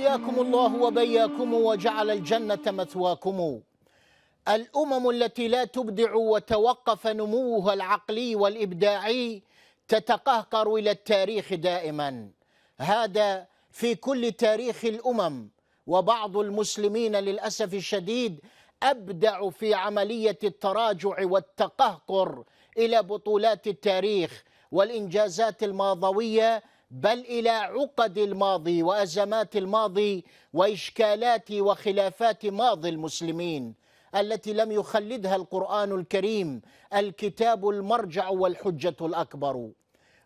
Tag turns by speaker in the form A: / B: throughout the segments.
A: حياكم الله وبياكم وجعل الجنة مثواكم الأمم التي لا تبدع وتوقف نموها العقلي والإبداعي تتقهقر إلى التاريخ دائما هذا في كل تاريخ الأمم وبعض المسلمين للأسف الشديد أبدع في عملية التراجع والتقهقر إلى بطولات التاريخ والإنجازات الماضوية بل الى عقد الماضي وازمات الماضي واشكالات وخلافات ماضي المسلمين التي لم يخلدها القران الكريم الكتاب المرجع والحجه الاكبر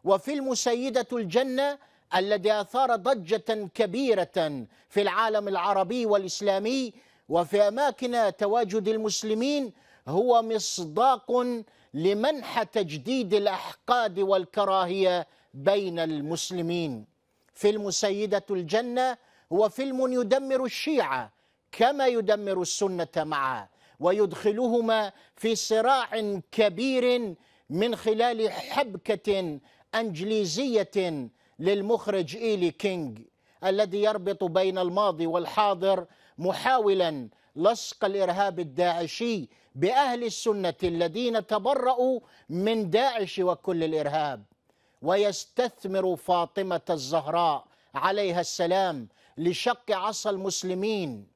A: وفيلم سيده الجنه الذي اثار ضجه كبيره في العالم العربي والاسلامي وفي اماكن تواجد المسلمين هو مصداق لمنح تجديد الاحقاد والكراهيه بين المسلمين فيلم سيده الجنه هو فيلم يدمر الشيعه كما يدمر السنه معه ويدخلهما في صراع كبير من خلال حبكه انجليزيه للمخرج ايلي كينج الذي يربط بين الماضي والحاضر محاولا لصق الارهاب الداعشي بأهل السنة الذين تبرأوا من داعش وكل الإرهاب ويستثمر فاطمة الزهراء عليها السلام لشق عصا المسلمين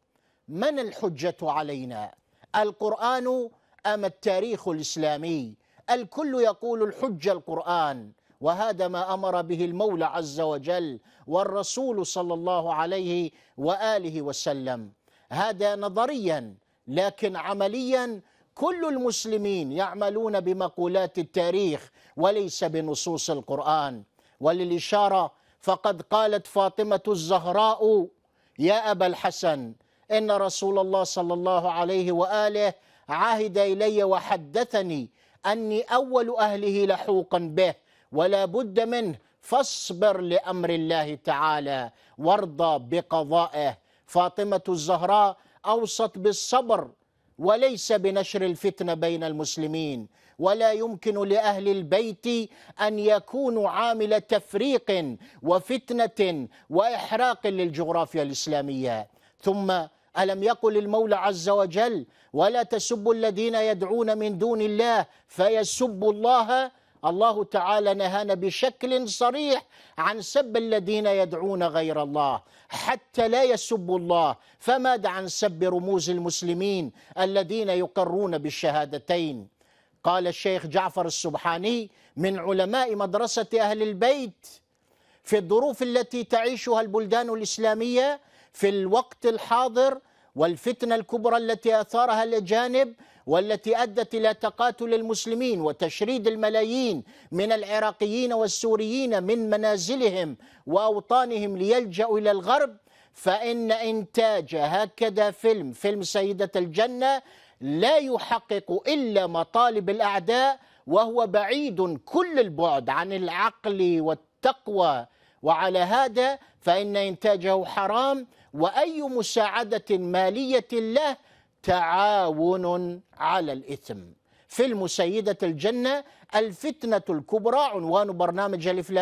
A: من الحجة علينا القرآن أم التاريخ الإسلامي الكل يقول الحجة القرآن وهذا ما امر به المولى عز وجل والرسول صلى الله عليه واله وسلم هذا نظريا لكن عمليا كل المسلمين يعملون بمقولات التاريخ وليس بنصوص القرآن وللإشارة فقد قالت فاطمة الزهراء يا أبا الحسن إن رسول الله صلى الله عليه وآله عهد إلي وحدثني أني أول أهله لحوقا به ولا بد منه فاصبر لأمر الله تعالى وارضى بقضائه فاطمة الزهراء أوصت بالصبر وليس بنشر الفتنه بين المسلمين ولا يمكن لاهل البيت ان يكونوا عامل تفريق وفتنه واحراق للجغرافيا الاسلاميه ثم الم يقل المولى عز وجل ولا تسبوا الذين يدعون من دون الله فيسبوا الله الله تعالى نهانا بشكل صريح عن سب الذين يدعون غير الله حتى لا يسبوا الله فماذا عن سب رموز المسلمين الذين يقرون بالشهادتين قال الشيخ جعفر السبحاني من علماء مدرسة أهل البيت في الظروف التي تعيشها البلدان الإسلامية في الوقت الحاضر والفتنة الكبرى التي أثارها الأجانب والتي أدت إلى تقاتل المسلمين وتشريد الملايين من العراقيين والسوريين من منازلهم وأوطانهم ليلجأوا إلى الغرب فإن إنتاج هكذا فيلم فيلم سيدة الجنة لا يحقق إلا مطالب الأعداء وهو بعيد كل البعد عن العقل والتقوى وعلى هذا فإن إنتاجه حرام وأي مساعدة مالية له تعاون على الإثم فيلم سيدة الجنة الفتنة الكبرى عنوان برنامج ألف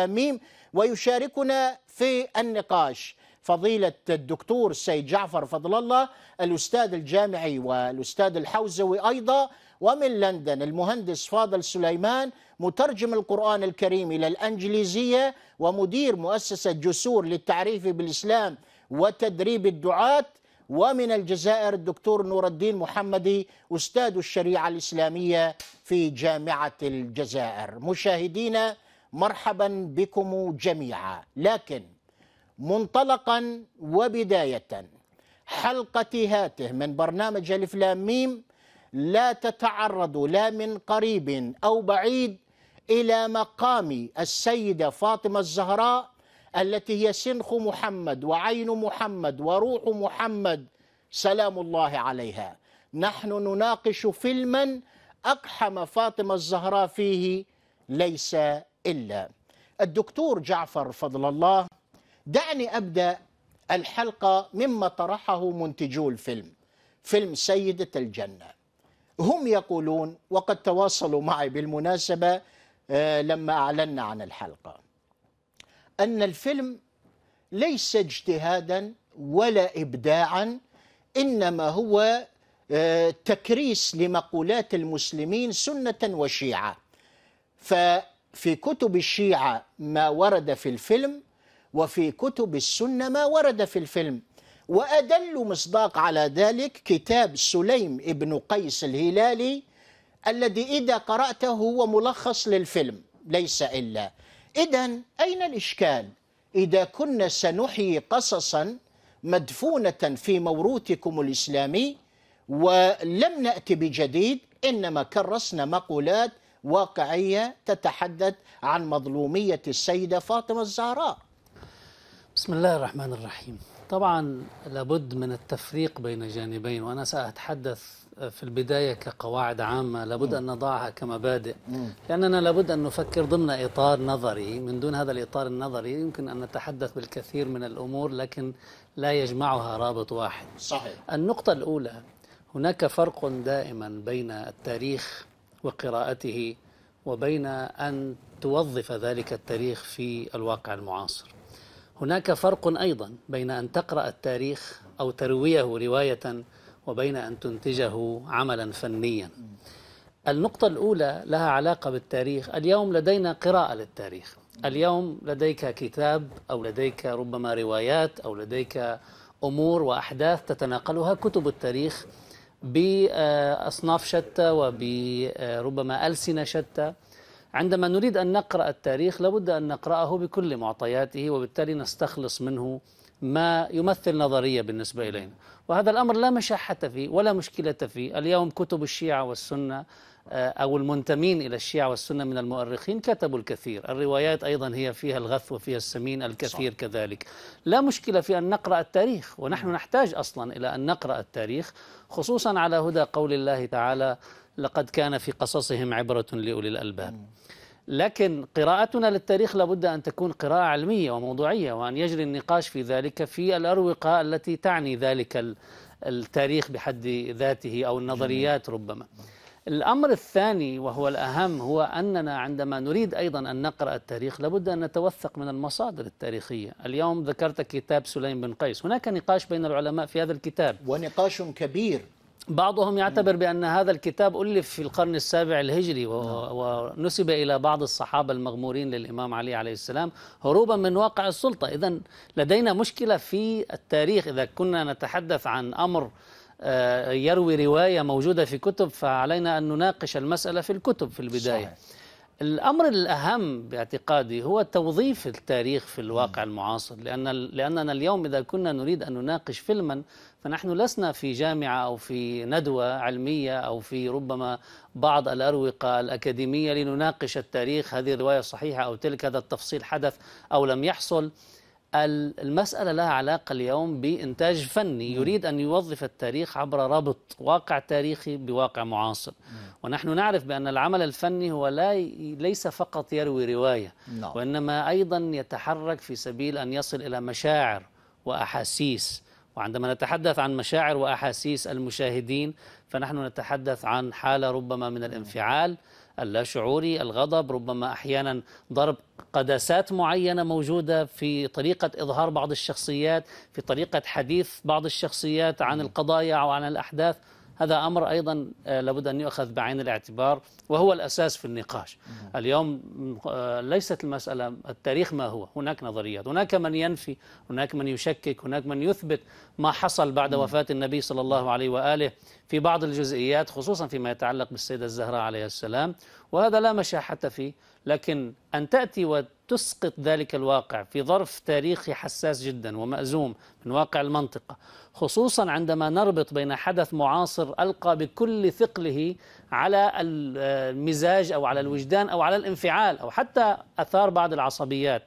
A: ويشاركنا في النقاش فضيلة الدكتور سيد جعفر فضل الله الأستاذ الجامعي والأستاذ الحوزوي أيضا ومن لندن المهندس فاضل سليمان مترجم القرآن الكريم إلى الأنجليزية ومدير مؤسسة جسور للتعريف بالإسلام وتدريب الدعاة ومن الجزائر الدكتور نور الدين محمدي أستاذ الشريعة الإسلامية في جامعة الجزائر مشاهدينا مرحبا بكم جميعا لكن منطلقا وبداية حلقة هاته من برنامج ألف لام ميم لا تتعرض لا من قريب أو بعيد إلى مقام السيدة فاطمة الزهراء التي هي سنخ محمد وعين محمد وروح محمد سلام الله عليها نحن نناقش فيلما أقحم فاطمة الزهراء فيه ليس إلا الدكتور جعفر فضل الله دعني أبدأ الحلقة مما طرحه منتجو الفيلم فيلم سيدة الجنة هم يقولون وقد تواصلوا معي بالمناسبة آه، لما أعلنا عن الحلقة أن الفيلم ليس اجتهادا ولا إبداعا إنما هو آه، تكريس لمقولات المسلمين سنة وشيعة ففي كتب الشيعة ما ورد في الفيلم وفي كتب السنة ما ورد في الفيلم وأدل مصداق على ذلك كتاب سليم ابن قيس الهلالي الذي إذا قرأته هو ملخص للفيلم ليس إلا إذا أين الإشكال؟ إذا كنا سنحيي قصصا مدفونة في موروثكم الإسلامي ولم نأتي بجديد إنما كرسنا مقولات واقعية تتحدث عن مظلومية السيدة فاطمة الزهراء
B: بسم الله الرحمن الرحيم طبعا لابد من التفريق بين جانبين وأنا سأتحدث في البداية كقواعد عامة لابد أن نضعها كمبادئ لأننا لابد أن نفكر ضمن إطار نظري من دون هذا الإطار النظري يمكن أن نتحدث بالكثير من الأمور لكن لا يجمعها رابط واحد صحيح النقطة الأولى هناك فرق دائما بين التاريخ وقراءته وبين أن توظف ذلك التاريخ في الواقع المعاصر هناك فرق أيضا بين أن تقرأ التاريخ أو ترويه رواية وبين أن تنتجه عملا فنيا النقطة الأولى لها علاقة بالتاريخ اليوم لدينا قراءة للتاريخ اليوم لديك كتاب أو لديك ربما روايات أو لديك أمور وأحداث تتناقلها كتب التاريخ بأصناف شتى وربما ألسنة شتى عندما نريد أن نقرأ التاريخ لابد أن نقرأه بكل معطياته وبالتالي نستخلص منه ما يمثل نظرية بالنسبة إلينا وهذا الأمر لا مشحة فيه ولا مشكلة فيه اليوم كتب الشيعة والسنة آه، أو المنتمين إلى الشيعة والسنة من المؤرخين كتبوا الكثير الروايات أيضا هي فيها الغث وفيها السمين الكثير صح. كذلك لا مشكلة في أن نقرأ التاريخ ونحن نحتاج أصلا إلى أن نقرأ التاريخ خصوصا على هدى قول الله تعالى لقد كان في قصصهم عبرة لأولي الألباب لكن قراءتنا للتاريخ لابد أن تكون قراءة علمية وموضوعية وأن يجري النقاش في ذلك في الأروقة التي تعني ذلك التاريخ بحد ذاته أو النظريات ربما الأمر الثاني وهو الأهم هو أننا عندما نريد أيضا أن نقرأ التاريخ لابد أن نتوثق من المصادر التاريخية اليوم ذكرت كتاب سليم بن قيس هناك نقاش بين العلماء في هذا الكتاب ونقاش كبير بعضهم يعتبر بأن هذا الكتاب ألف في القرن السابع الهجري نعم. ونسب إلى بعض الصحابة المغمورين للإمام علي عليه السلام هروبا من واقع السلطة إذا لدينا مشكلة في التاريخ إذا كنا نتحدث عن أمر آه، يروي رواية موجودة في كتب فعلينا أن نناقش المسألة في الكتب في البداية صحيح. الأمر الأهم باعتقادي هو توظيف التاريخ في الواقع المعاصر لأن لأننا اليوم إذا كنا نريد أن نناقش فيلما فنحن لسنا في جامعة أو في ندوة علمية أو في ربما بعض الأروقة الأكاديمية لنناقش التاريخ هذه الرواية صحيحة أو تلك هذا التفصيل حدث أو لم يحصل المسألة لها علاقة اليوم بإنتاج فني يريد أن يوظف التاريخ عبر ربط واقع تاريخي بواقع معاصر ونحن نعرف بأن العمل الفني هو لا ليس فقط يروي رواية نعم. وإنما أيضا يتحرك في سبيل أن يصل إلى مشاعر وأحاسيس وعندما نتحدث عن مشاعر وأحاسيس المشاهدين فنحن نتحدث عن حالة ربما من الانفعال اللاشعوري الغضب ربما أحيانا ضرب قداسات معينة موجودة في طريقة إظهار بعض الشخصيات في طريقة حديث بعض الشخصيات عن القضايا أو عن الأحداث هذا أمر أيضا آه، لابد أن يؤخذ بعين الاعتبار وهو الأساس في النقاش اليوم آه، ليست المسألة التاريخ ما هو هناك نظريات هناك من ينفي هناك من يشكك هناك من يثبت ما حصل بعد وفاة النبي صلى الله عليه وآله في بعض الجزئيات خصوصا فيما يتعلق بالسيدة الزهراء عليه السلام وهذا لا مشاحة فيه لكن أن تأتي وت تسقط ذلك الواقع في ظرف تاريخي حساس جدا ومأزوم من واقع المنطقة خصوصا عندما نربط بين حدث معاصر ألقى بكل ثقله على المزاج أو على الوجدان أو على الانفعال أو حتى أثار بعض العصبيات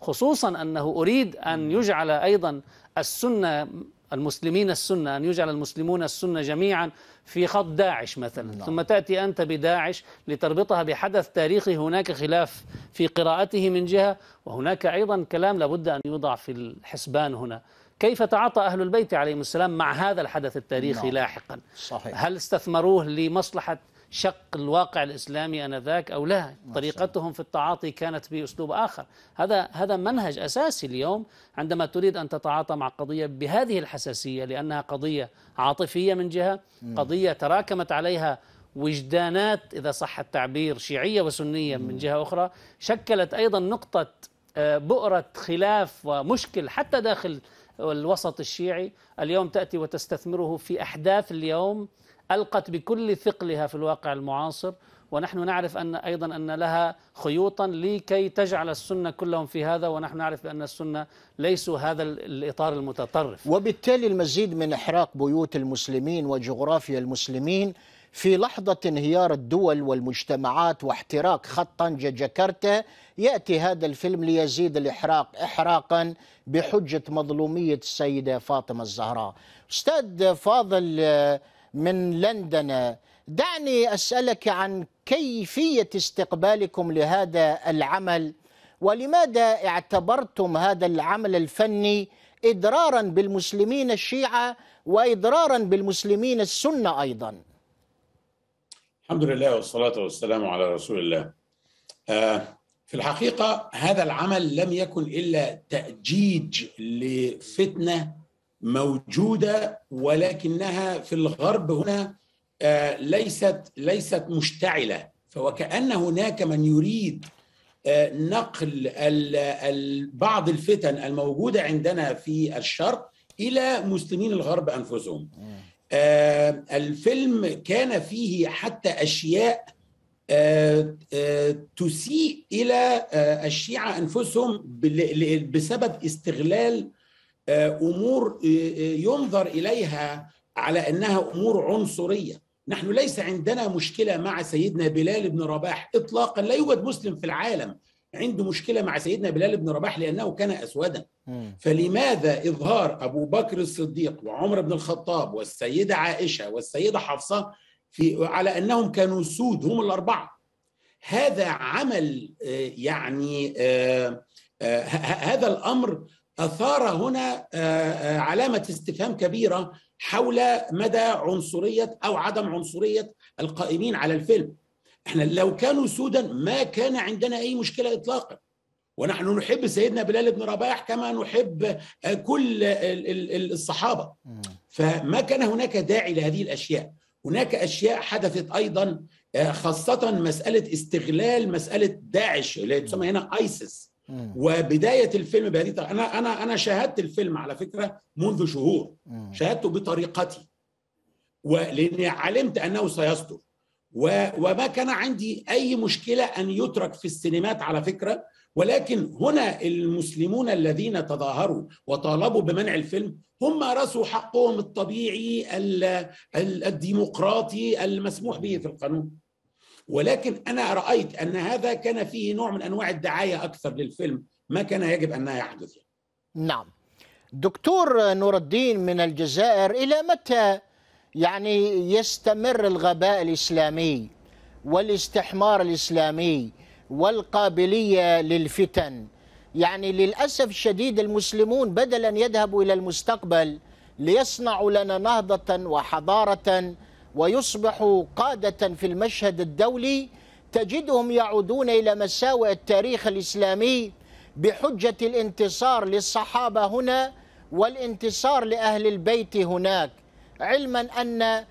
B: خصوصا أنه أريد أن يجعل أيضا السنة المسلمين السنة أن يجعل المسلمون السنة جميعا في خط داعش مثلا نعم. ثم تأتي أنت بداعش لتربطها بحدث تاريخي هناك خلاف في قراءته من جهة وهناك أيضا كلام لابد أن يوضع في الحسبان هنا كيف تعاطى أهل البيت عليهم السلام مع هذا الحدث التاريخي لا. نعم. لاحقا صحيح. هل استثمروه لمصلحة شق الواقع الإسلامي أنذاك أو لا طريقتهم في التعاطي كانت بأسلوب آخر هذا هذا منهج أساسي اليوم عندما تريد أن تتعاطى مع قضية بهذه الحساسية لأنها قضية عاطفية من جهة قضية تراكمت عليها وجدانات إذا صح التعبير شيعية وسنية من جهة أخرى شكلت أيضا نقطة آه، بؤرة خلاف ومشكل حتى داخل الوسط الشيعي اليوم تأتي وتستثمره في أحداث اليوم ألقت بكل ثقلها في الواقع المعاصر ونحن نعرف أن أيضا أن لها خيوطا لكي تجعل السنة كلهم في هذا ونحن نعرف بأن السنة ليسوا هذا الإطار المتطرف
A: وبالتالي المزيد من إحراق بيوت المسلمين وجغرافيا المسلمين في لحظة انهيار الدول والمجتمعات واحتراق خط طنجة جاكرتا يأتي هذا الفيلم ليزيد الإحراق إحراقا بحجة مظلومية السيدة فاطمة الزهراء أستاذ فاضل من لندن دعني أسألك عن كيفية استقبالكم لهذا العمل ولماذا اعتبرتم هذا العمل الفني إضرارا بالمسلمين الشيعة وإضرارا بالمسلمين السنة أيضا
C: الحمد لله والصلاة والسلام على رسول الله آه، في الحقيقة هذا العمل لم يكن إلا تأجيج لفتنة موجوده ولكنها في الغرب هنا آه، ليست ليست مشتعله فوكأن هناك من يريد آه، نقل بعض الفتن الموجوده عندنا في الشرق الى مسلمين الغرب انفسهم. آه، الفيلم كان فيه حتى اشياء تسيء الى الشيعه انفسهم بسبب استغلال آه، امور آه، آه، ينظر اليها على انها امور عنصريه نحن ليس عندنا مشكله مع سيدنا بلال بن رباح اطلاقا لا يوجد مسلم في العالم عنده مشكله مع سيدنا بلال بن رباح لانه كان اسودا فلماذا اظهار ابو بكر الصديق وعمر بن الخطاب والسيده عائشه والسيده حفصه في على انهم كانوا سود هم الاربعه هذا عمل يعني هذا الامر أثار هنا آه، آه، علامة استفهام كبيرة حول مدى عنصرية أو عدم عنصرية القائمين على الفيلم احنا لو كانوا سودا ما كان عندنا أي مشكلة إطلاقا ونحن نحب سيدنا بلال بن رباح كما نحب آه، كل الصحابة فما كان هناك داعي لهذه الأشياء هناك أشياء حدثت أيضا خاصة مسألة استغلال مسألة داعش اللي تسمى هنا أيسس وبدايه الفيلم بهذه انا انا انا شاهدت الفيلم على فكره منذ شهور شاهدته بطريقتي ولاني علمت انه سيصدر وما كان عندي اي مشكله ان يترك في السينمات على فكره ولكن هنا المسلمون الذين تظاهروا وطالبوا بمنع الفيلم هم مارسوا حقهم الطبيعي الديمقراطي المسموح به في القانون ولكن أنا رأيت أن هذا كان فيه نوع من أنواع الدعاية أكثر للفيلم ما كان يجب أنها يحدث يعني. نعم دكتور نور الدين
A: من الجزائر إلى متى يعني يستمر الغباء الإسلامي والاستحمار الإسلامي والقابلية للفتن يعني للأسف الشديد المسلمون بدلا يذهبوا إلى المستقبل ليصنعوا لنا نهضة وحضارة ويصبحوا قادة في المشهد الدولي تجدهم يعودون إلى مساوئ التاريخ الإسلامي بحجة الانتصار للصحابة هنا والانتصار لأهل البيت هناك علما أن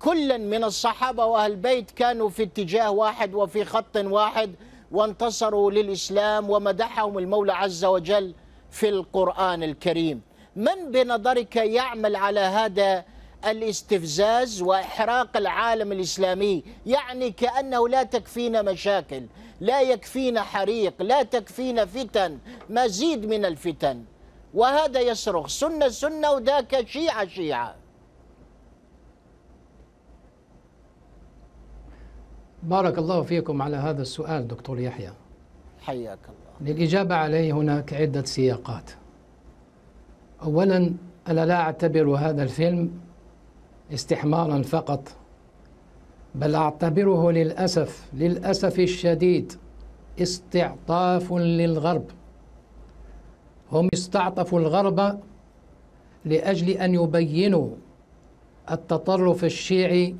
A: كلا من الصحابة وأهل البيت كانوا في اتجاه واحد وفي خط واحد وانتصروا للإسلام ومدحهم المولى عز وجل في القرآن الكريم من بنظرك يعمل على هذا الاستفزاز واحراق العالم الاسلامي، يعني كانه لا تكفينا مشاكل، لا يكفينا حريق، لا تكفينا فتن، مزيد من الفتن. وهذا يصرخ سنه سنه وذاك شيعه شيعه.
D: بارك الله فيكم على هذا السؤال دكتور يحيى. حياك الله. للاجابه عليه هناك عده سياقات. اولا انا لا اعتبر هذا الفيلم استحمارا فقط بل أعتبره للأسف للأسف الشديد استعطاف للغرب هم استعطفوا الغرب لأجل أن يبينوا التطرف الشيعي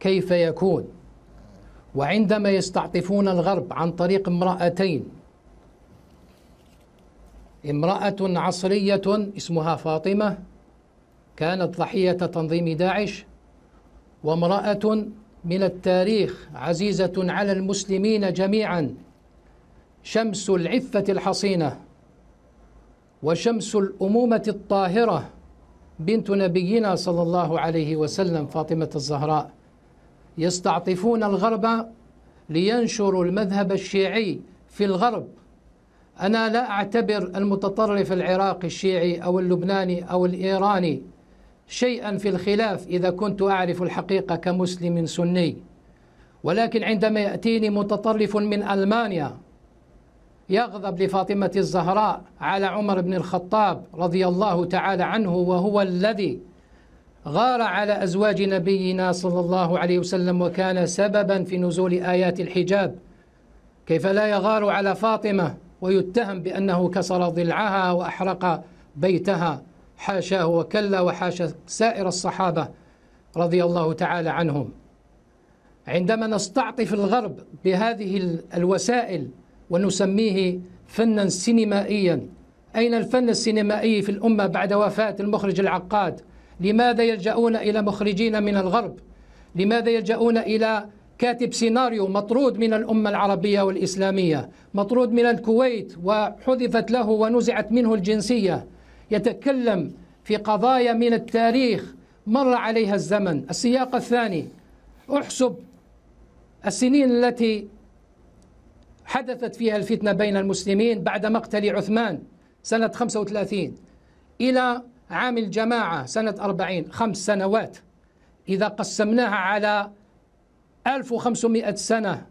D: كيف يكون وعندما يستعطفون الغرب عن طريق امرأتين امرأة عصرية اسمها فاطمة كانت ضحية تنظيم داعش وامرأة من التاريخ عزيزة على المسلمين جميعا شمس العفة الحصينة وشمس الأمومة الطاهرة بنت نبينا صلى الله عليه وسلم فاطمة الزهراء يستعطفون الغرب لينشروا المذهب الشيعي في الغرب أنا لا أعتبر المتطرف العراقي الشيعي أو اللبناني أو الإيراني شيئا في الخلاف إذا كنت أعرف الحقيقة كمسلم سني ولكن عندما يأتيني متطرف من ألمانيا يغضب لفاطمة الزهراء على عمر بن الخطاب رضي الله تعالى عنه وهو الذي غار على أزواج نبينا صلى الله عليه وسلم وكان سببا في نزول آيات الحجاب كيف لا يغار على فاطمة ويتهم بأنه كسر ضلعها وأحرق بيتها حاشاه وكلا وحاشا سائر الصحابة رضي الله تعالى عنهم عندما نستعطف الغرب بهذه الوسائل ونسميه فنا سينمائيا أين الفن السينمائي في الأمة بعد وفاة المخرج العقاد لماذا يلجؤون إلى مخرجين من الغرب لماذا يلجؤون إلى كاتب سيناريو مطرود من الأمة العربية والإسلامية مطرود من الكويت وحذفت له ونزعت منه الجنسية يتكلم في قضايا من التاريخ مر عليها الزمن السياق الثاني احسب السنين التي حدثت فيها الفتنة بين المسلمين بعد مقتل عثمان سنة 35 إلى عام الجماعة سنة 40 خمس سنوات إذا قسمناها على 1500 سنة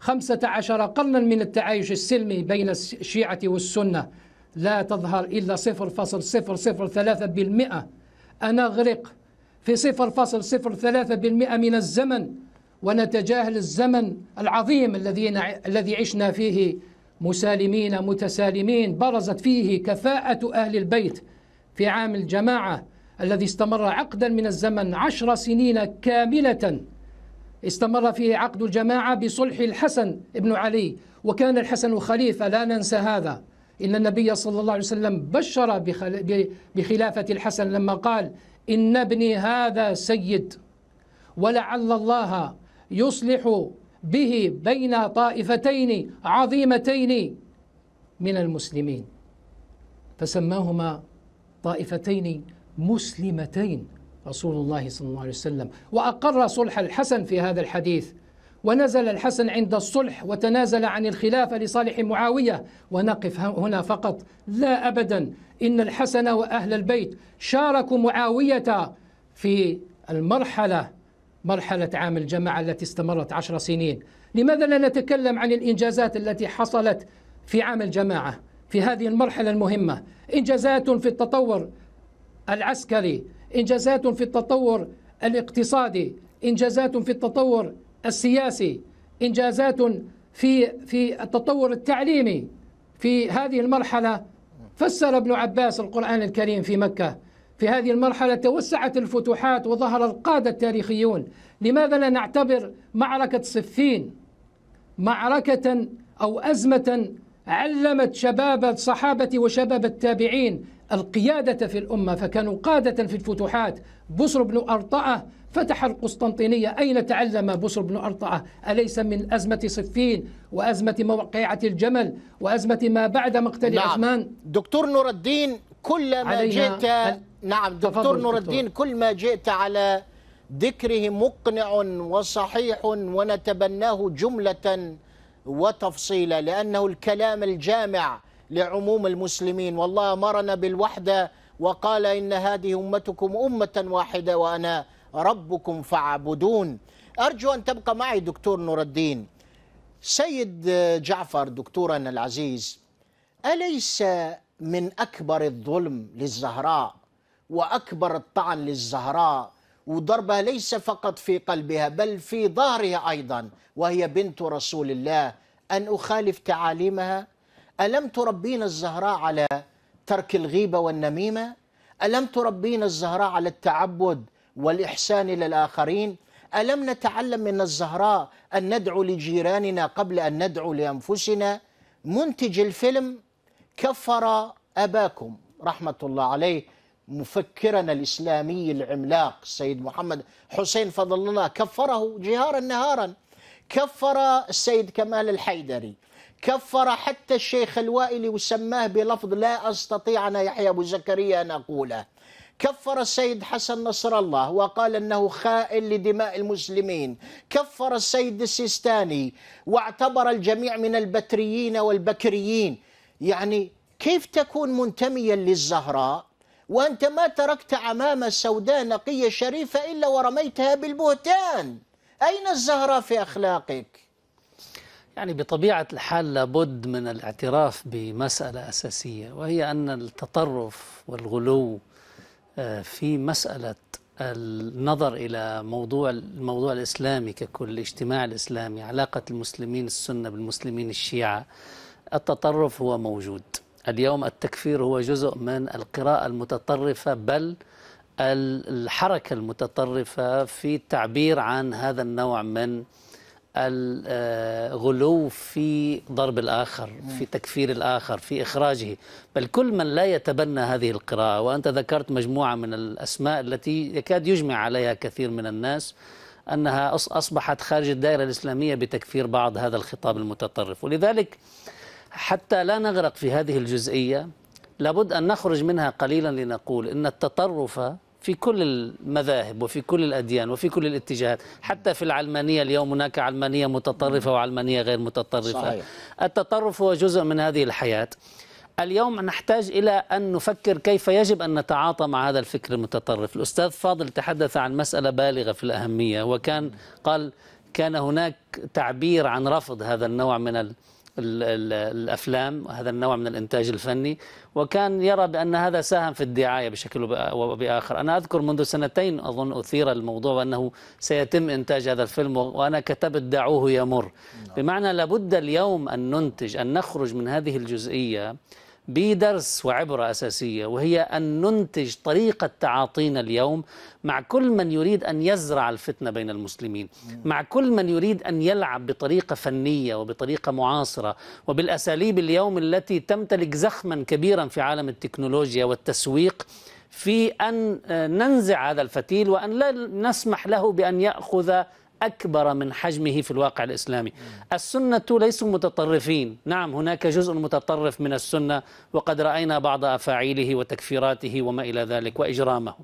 D: 15 قرنا من التعايش السلمي بين الشيعة والسنة لا تظهر إلا 0.003% أنا أغرق في 0.03% من الزمن ونتجاهل الزمن العظيم الذي الذي عشنا فيه مسالمين متسالمين برزت فيه كفاءة أهل البيت في عام الجماعة الذي استمر عقدا من الزمن عشر سنين كاملة استمر فيه عقد الجماعة بصلح الحسن ابن علي وكان الحسن خليفة لا ننسى هذا إن النبي صلى الله عليه وسلم بشر بخلافة الحسن لما قال إن ابني هذا سيد ولعل الله يصلح به بين طائفتين عظيمتين من المسلمين فسماهما طائفتين مسلمتين رسول الله صلى الله عليه وسلم وأقر صلح الحسن في هذا الحديث ونزل الحسن عند الصلح وتنازل عن الخلافة لصالح معاوية ونقف هنا فقط لا أبدا إن الحسن وأهل البيت شاركوا معاوية في المرحلة مرحلة عام الجماعة التي استمرت عشر سنين لماذا لا نتكلم عن الإنجازات التي حصلت في عام الجماعة في هذه المرحلة المهمة إنجازات في التطور العسكري إنجازات في التطور الاقتصادي إنجازات في التطور السياسي إنجازات في في التطور التعليمي في هذه المرحلة فسر ابن عباس القرآن الكريم في مكة في هذه المرحلة توسعت الفتوحات وظهر القادة التاريخيون لماذا لا نعتبر معركة صفين معركة أو أزمة علمت شباب الصحابة وشباب التابعين القيادة في الأمة فكانوا قادة في الفتوحات بصر بن أرطأة فتح القسطنطينية أين تعلم بسر بن أرطعة أليس من أزمة صفين وأزمة موقعة الجمل
A: وأزمة ما بعد مقتل نعم. عثمان دكتور نور الدين كل ما جئت هل... نعم دكتور نور الدين كل ما جئت على ذكره مقنع وصحيح ونتبناه جملة وتفصيلا لأنه الكلام الجامع لعموم المسلمين والله أمرنا بالوحدة وقال إن هذه أمتكم أمة واحدة وأنا ربكم فاعبدون أرجو أن تبقى معي دكتور نور الدين سيد جعفر دكتورنا العزيز أليس من أكبر الظلم للزهراء وأكبر الطعن للزهراء وضربها ليس فقط في قلبها بل في ظهرها أيضا وهي بنت رسول الله أن أخالف تعاليمها ألم تربينا الزهراء على ترك الغيبة والنميمة ألم تربينا الزهراء على التعبد والإحسان إلى الآخرين ألم نتعلم من الزهراء أن ندعو لجيراننا قبل أن ندعو لأنفسنا منتج الفيلم كفر أباكم رحمة الله عليه مفكرنا الإسلامي العملاق السيد محمد حسين فضل الله كفره جهارا نهارا كفر السيد كمال الحيدري كفر حتى الشيخ الوائلي وسماه بلفظ لا أستطيع أنا يحيى أبو زكريا أن أقوله كفر السيد حسن نصر الله وقال انه خائن لدماء المسلمين كفر السيد السيستاني واعتبر الجميع من البتريين والبكريين يعني كيف تكون منتميا للزهراء وانت ما تركت عمامه سوداء نقيه شريفه الا ورميتها بالبهتان اين الزهراء في اخلاقك
B: يعني بطبيعه الحال لابد من الاعتراف بمساله اساسيه وهي ان التطرف والغلو آه، في مسألة النظر إلى موضوع الموضوع الإسلامي ككل الاجتماع الإسلامي علاقة المسلمين السنة بالمسلمين الشيعة التطرف هو موجود اليوم التكفير هو جزء من القراءة المتطرفة بل الحركة المتطرفة في التعبير عن هذا النوع من الغلو في ضرب الآخر في تكفير الآخر في إخراجه بل كل من لا يتبنى هذه القراءة وأنت ذكرت مجموعة من الأسماء التي يكاد يجمع عليها كثير من الناس أنها أصبحت خارج الدائرة الإسلامية بتكفير بعض هذا الخطاب المتطرف ولذلك حتى لا نغرق في هذه الجزئية لابد أن نخرج منها قليلا لنقول إن التطرف في كل المذاهب وفي كل الأديان وفي كل الاتجاهات حتى في العلمانية اليوم هناك علمانية متطرفة وعلمانية غير متطرفة صحيح. التطرف هو جزء من هذه الحياة اليوم نحتاج إلى أن نفكر كيف يجب أن نتعاطى مع هذا الفكر المتطرف الأستاذ فاضل تحدث عن مسألة بالغة في الأهمية وكان قال كان هناك تعبير عن رفض هذا النوع من الأفلام هذا النوع من الإنتاج الفني وكان يرى بأن هذا ساهم في الدعاية بشكل باخر أنا أذكر منذ سنتين أظن أثير الموضوع بانه سيتم إنتاج هذا الفيلم وأنا كتبت دعوه يمر نعم. بمعنى لابد اليوم أن ننتج أن نخرج من هذه الجزئية بدرس وعبرة أساسية وهي أن ننتج طريقة تعاطينا اليوم مع كل من يريد أن يزرع الفتنة بين المسلمين مع كل من يريد أن يلعب بطريقة فنية وبطريقة معاصرة وبالأساليب اليوم التي تمتلك زخما كبيرا في عالم التكنولوجيا والتسويق في أن آه، ننزع هذا الفتيل وأن لا نسمح له بأن يأخذ أكبر من حجمه في الواقع الإسلامي السنة ليسوا متطرفين نعم هناك جزء متطرف من السنة وقد رأينا بعض أفاعيله وتكفيراته وما إلى ذلك وإجرامه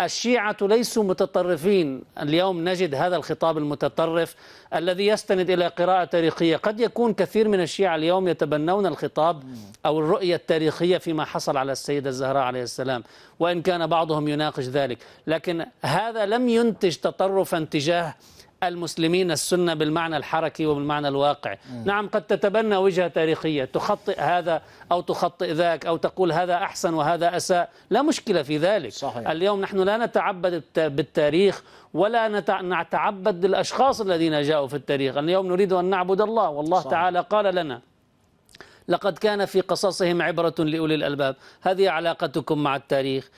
B: الشيعة ليسوا متطرفين اليوم نجد هذا الخطاب المتطرف الذي يستند إلى قراءة تاريخية قد يكون كثير من الشيعة اليوم يتبنون الخطاب أو الرؤية التاريخية فيما حصل على السيدة الزهراء عليه السلام وإن كان بعضهم يناقش ذلك لكن هذا لم ينتج تطرفا تجاه المسلمين السنة بالمعنى الحركي وبالمعنى الواقع م. نعم قد تتبنى وجهة تاريخية تخطئ هذا أو تخطئ ذاك أو تقول هذا أحسن وهذا أساء لا مشكلة في ذلك صحيح. اليوم نحن لا نتعبد بالتاريخ ولا نتعبد بالأشخاص الذين جاءوا في التاريخ اليوم نريد أن نعبد الله والله صحيح. تعالى قال لنا لقد كان في قصصهم عبرة لأولي الألباب هذه علاقتكم مع التاريخ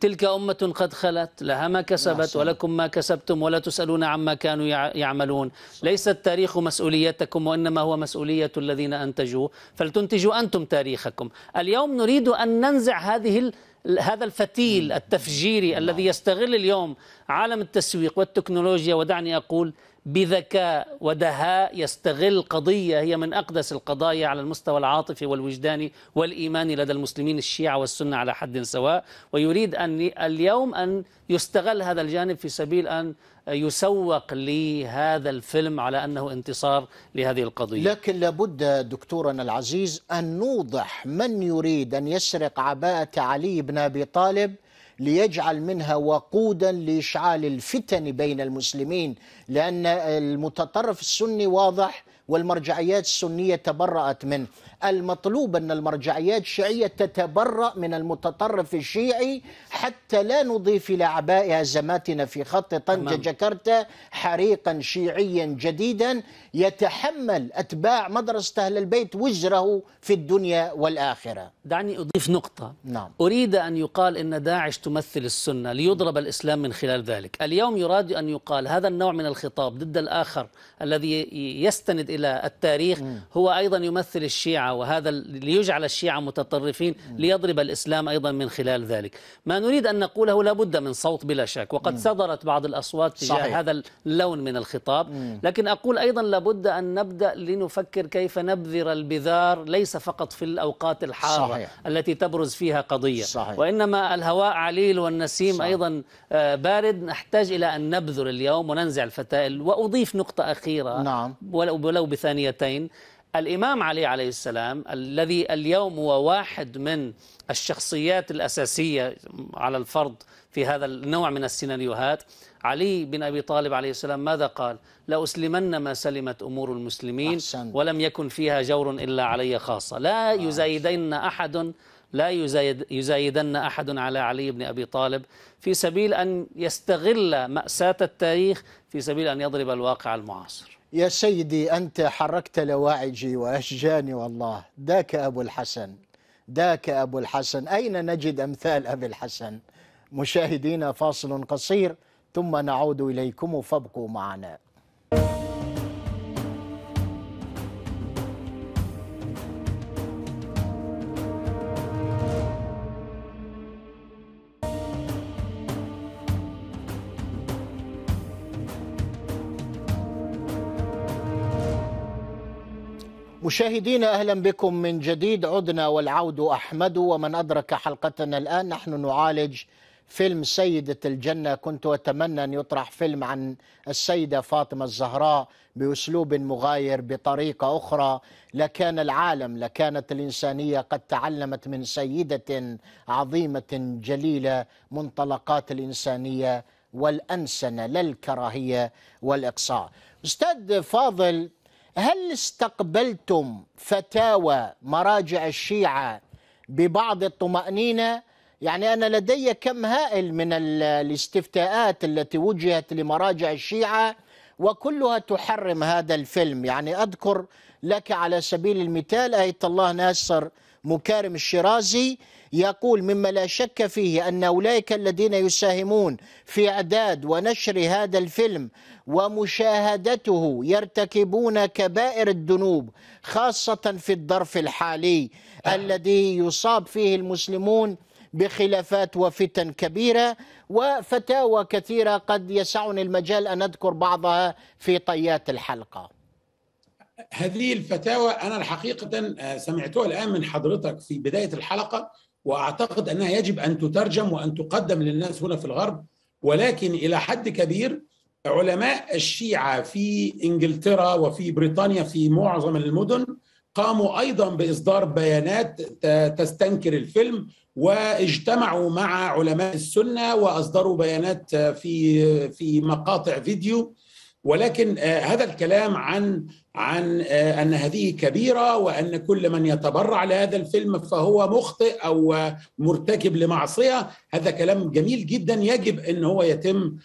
B: تلك أمة قد خلت لها ما كسبت نعم. ولكم ما كسبتم ولا تسألون عما كانوا يعملون ليس التاريخ مسؤوليتكم وإنما هو مسؤولية الذين أنتجوه فلتنتجوا أنتم تاريخكم اليوم نريد أن ننزع هذه هذا الفتيل التفجيري نعم. الذي يستغل اليوم عالم التسويق والتكنولوجيا ودعني أقول بذكاء ودهاء يستغل قضية هي من أقدس القضايا على المستوى العاطفي والوجداني والإيماني لدى المسلمين الشيعة والسنة على حد سواء ويريد أن اليوم أن يستغل هذا الجانب في سبيل أن يسوق لهذا الفيلم على أنه انتصار لهذه القضية
A: لكن لابد دكتورنا العزيز أن نوضح من يريد أن يسرق عباءة علي بن أبي طالب ليجعل منها وقودا لاشعال الفتن بين المسلمين لان المتطرف السني واضح والمرجعيات السنية تبرأت منه المطلوب أن المرجعيات الشيعية تتبرأ من المتطرف الشيعي حتى لا نضيف إلى عباء ازماتنا في خط طنجة جكرتا حريقا شيعيا جديدا يتحمل أتباع مدرسة أهل البيت وجره في الدنيا والآخرة دعني
B: أضيف نقطة نعم.
A: أريد أن يقال إن داعش
B: تمثل السنة ليضرب الإسلام من خلال ذلك اليوم يراد أن يقال هذا النوع من الخطاب ضد الآخر الذي يستند إلى التاريخ م. هو أيضا يمثل الشيعة وهذا ليجعل الشيعة متطرفين م. ليضرب الإسلام أيضا من خلال ذلك ما نريد أن نقوله لابد من صوت بلا شك وقد صدرت بعض الأصوات تجاه صحيح. هذا اللون من الخطاب م. لكن أقول أيضا لابد لابد أن نبدأ لنفكر كيف نبذر البذار ليس فقط في الأوقات الحارة صحيح. التي تبرز فيها قضية صحيح. وإنما الهواء عليل والنسيم صحيح. أيضا آه، بارد نحتاج إلى أن نبذر اليوم وننزع الفتائل وأضيف نقطة أخيرة نعم. ولو بثانيتين الإمام علي عليه السلام الذي اليوم هو واحد من الشخصيات الأساسية على الفرض في هذا النوع من السيناريوهات علي بن أبي طالب عليه السلام ماذا قال لأسلمن ما سلمت أمور المسلمين أحسن. ولم يكن فيها جور إلا علي خاصة لا يزايدن أحد لا يزايد يزايدن أحد على علي بن أبي طالب في سبيل أن يستغل مأساة التاريخ في سبيل أن يضرب الواقع المعاصر
A: يا سيدي أنت حركت لواعجي وأشجاني والله ذاك أبو الحسن ذاك أبو الحسن أين نجد أمثال أبي الحسن مشاهدينا فاصل قصير ثم نعود إليكم فابقوا معنا مشاهدينا اهلا بكم من جديد عدنا والعود احمد ومن ادرك حلقتنا الان نحن نعالج فيلم سيدة الجنة كنت أتمنى أن يطرح فيلم عن السيدة فاطمة الزهراء بأسلوب مغاير بطريقة أخرى لكان العالم لكانت الإنسانية قد تعلمت من سيدة عظيمة جليلة منطلقات الإنسانية والأنسنة لا الكراهية والإقصاء أستاذ فاضل هل استقبلتم فتاوى مراجع الشيعة ببعض الطمأنينة يعني أنا لدي كم هائل من الاستفتاءات التي وجهت لمراجع الشيعة وكلها تحرم هذا الفيلم يعني أذكر لك على سبيل المثال آية الله ناصر مكارم الشيرازي يقول مما لا شك فيه أن أولئك الذين يساهمون في إعداد ونشر هذا الفيلم ومشاهدته يرتكبون كبائر الذنوب خاصة في الظرف الحالي أه. الذي يصاب فيه المسلمون بخلافات وفتن كبيره وفتاوى كثيره قد يسعني المجال ان اذكر بعضها
C: في طيات الحلقه. هذه الفتاوى انا الحقيقه آه، سمعتها الان من حضرتك في بدايه الحلقه واعتقد انها يجب ان تترجم وان تقدم للناس هنا في الغرب ولكن الى حد كبير علماء الشيعه في انجلترا وفي بريطانيا في معظم المدن قاموا ايضا باصدار بيانات تستنكر الفيلم واجتمعوا مع علماء السنه واصدروا بيانات في في مقاطع فيديو ولكن آه، هذا الكلام عن عن آه، ان هذه كبيره وان كل من يتبرع لهذا الفيلم فهو مخطئ او مرتكب لمعصيه هذا كلام جميل جدا يجب ان هو يتم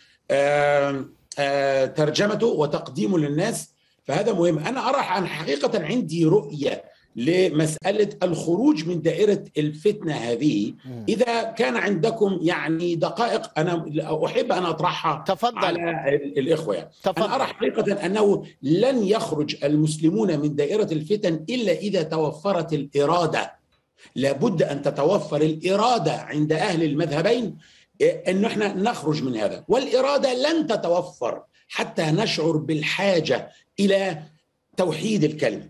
C: ترجمته وتقديمه للناس فهذا مهم أنا أرى أن حقيقة عندي رؤية لمسألة الخروج من دائرة الفتنة هذه إذا كان عندكم يعني دقائق أنا أحب أن أطرحها تفضل. على الإخوة يعني. تفضل. أنا أرى حقيقة أنه لن يخرج المسلمون من دائرة الفتن إلا إذا توفرت الإرادة لابد أن تتوفر الإرادة عند أهل المذهبين إيه، أن احنا نخرج من هذا والإرادة لن تتوفر حتى نشعر بالحاجه الى توحيد الكلمه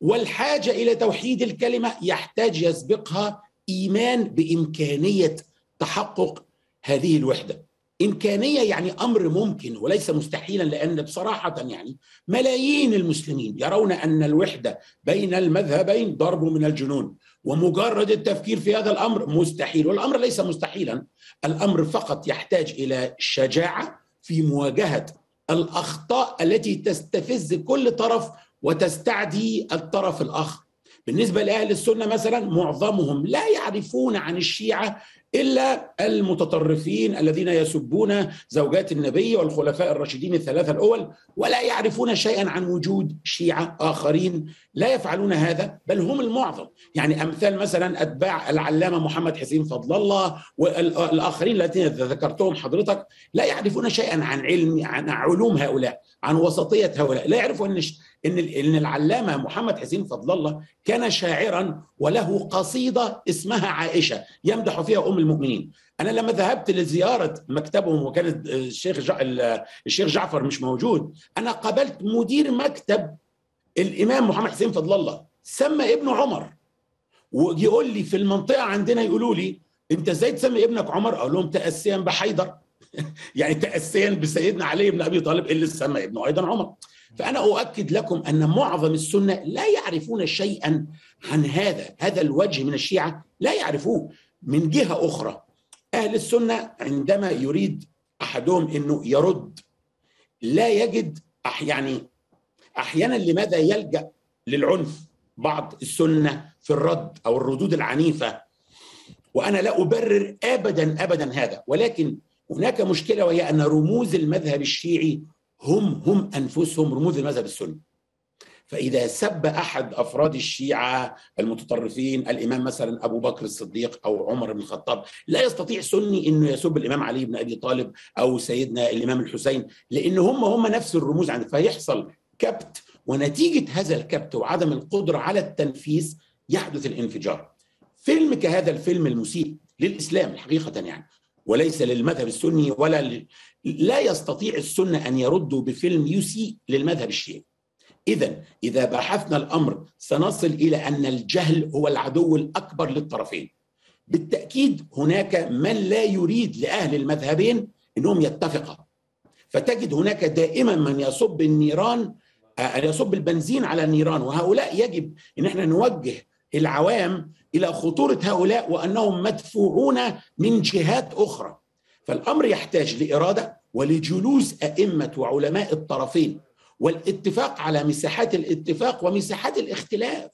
C: والحاجه الى توحيد الكلمه يحتاج يسبقها ايمان بامكانيه تحقق هذه الوحده امكانيه يعني امر ممكن وليس مستحيلا لان بصراحه يعني ملايين المسلمين يرون ان الوحده بين المذهبين ضرب من الجنون ومجرد التفكير في هذا الامر مستحيل والامر ليس مستحيلا الامر فقط يحتاج الى شجاعه في مواجهه الاخطاء التي تستفز كل طرف وتستعدي الطرف الاخر بالنسبه لاهل السنه مثلا معظمهم لا يعرفون عن الشيعه إلا المتطرفين الذين يسبون زوجات النبي والخلفاء الراشدين الثلاثة الأول ولا يعرفون شيئا عن وجود شيعة آخرين لا يفعلون هذا بل هم المعظم يعني أمثال مثلا أتباع العلامة محمد حسين فضل الله والآخرين الذين ذكرتهم حضرتك لا يعرفون شيئا عن علم عن علوم هؤلاء عن وسطية هؤلاء لا يعرفوا أن ان ان العلامه محمد حسين فضل الله كان شاعرا وله قصيده اسمها عائشه يمدح فيها ام المؤمنين انا لما ذهبت لزياره مكتبهم وكان آه، الشيخ جع... الشيخ جعفر مش موجود انا قابلت مدير مكتب الامام محمد حسين فضل الله سمى ابنه عمر ويقول لي في المنطقه عندنا يقولوا لي انت ازاي تسمي ابنك عمر اقول لهم تاسيا بحيدر يعني تاسيا بسيدنا علي بن ابي طالب إيه اللي سمى ابنه ايضا عمر فانا اؤكد لكم ان معظم السنه لا يعرفون شيئا عن هذا هذا الوجه من الشيعه لا يعرفوه من جهة أخرى أهل السنة عندما يريد أحدهم أنه يرد لا يجد أح يعني أحيانا لماذا يلجأ للعنف بعض السنة في الرد أو الردود العنيفة وأنا لا أبرر أبدا أبدا هذا ولكن هناك مشكلة وهي أن رموز المذهب الشيعي هم هم أنفسهم رموز المذهب السني فإذا سب أحد أفراد الشيعة المتطرفين الإمام مثلا أبو بكر الصديق أو عمر بن الخطاب لا يستطيع سني أنه يسب الإمام علي بن أبي طالب أو سيدنا الإمام الحسين لأن هم هم نفس الرموز عنه فيحصل كبت ونتيجة هذا الكبت وعدم القدرة على التنفيذ يحدث الانفجار فيلم كهذا الفيلم المسيء للإسلام حقيقة يعني وليس للمذهب السني ولا ل... لا يستطيع السنة أن يردوا بفيلم يسيء للمذهب الشيعي إذا إذا بحثنا الأمر سنصل إلى أن الجهل هو العدو الأكبر للطرفين بالتأكيد هناك من لا يريد لأهل المذهبين أنهم يتفقا فتجد هناك دائما من يصب النيران آه، يصب البنزين على النيران وهؤلاء يجب أن احنا نوجه العوام إلى خطورة هؤلاء وأنهم مدفوعون من جهات أخرى فالأمر يحتاج لإرادة ولجلوس أئمة وعلماء الطرفين والاتفاق على مساحات الاتفاق ومساحات الاختلاف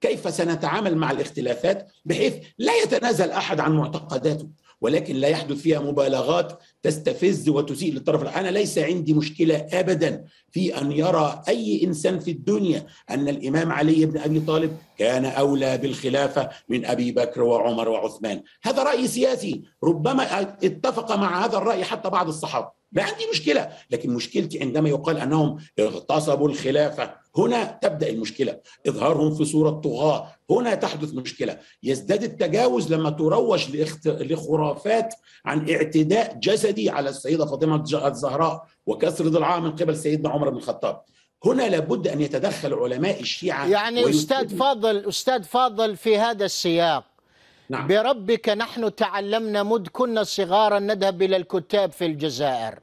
C: كيف سنتعامل مع الاختلافات بحيث لا يتنازل احد عن معتقداته ولكن لا يحدث فيها مبالغات تستفز وتسيء للطرف الآخر أنا ليس عندي مشكلة أبدا في أن يرى أي إنسان في الدنيا أن الإمام علي بن أبي طالب كان أولى بالخلافة من أبي بكر وعمر وعثمان هذا رأي سياسي ربما اتفق مع هذا الرأي حتى بعض الصحابة ما عندي مشكلة لكن مشكلتي عندما يقال أنهم اغتصبوا الخلافة هنا تبدا المشكله اظهارهم في صوره طغاه هنا تحدث مشكله يزداد التجاوز لما تروج لإخت... لخرافات عن اعتداء جسدي على السيده فاطمه الزهراء وكسر ضلعها من قبل سيدنا عمر بن الخطاب هنا لابد ان يتدخل علماء الشيعه يعني
A: استاذ فاضل استاذ فاضل في هذا السياق نعم. بربك نحن تعلمنا مذ كنا صغارا نذهب الى الكتاب في الجزائر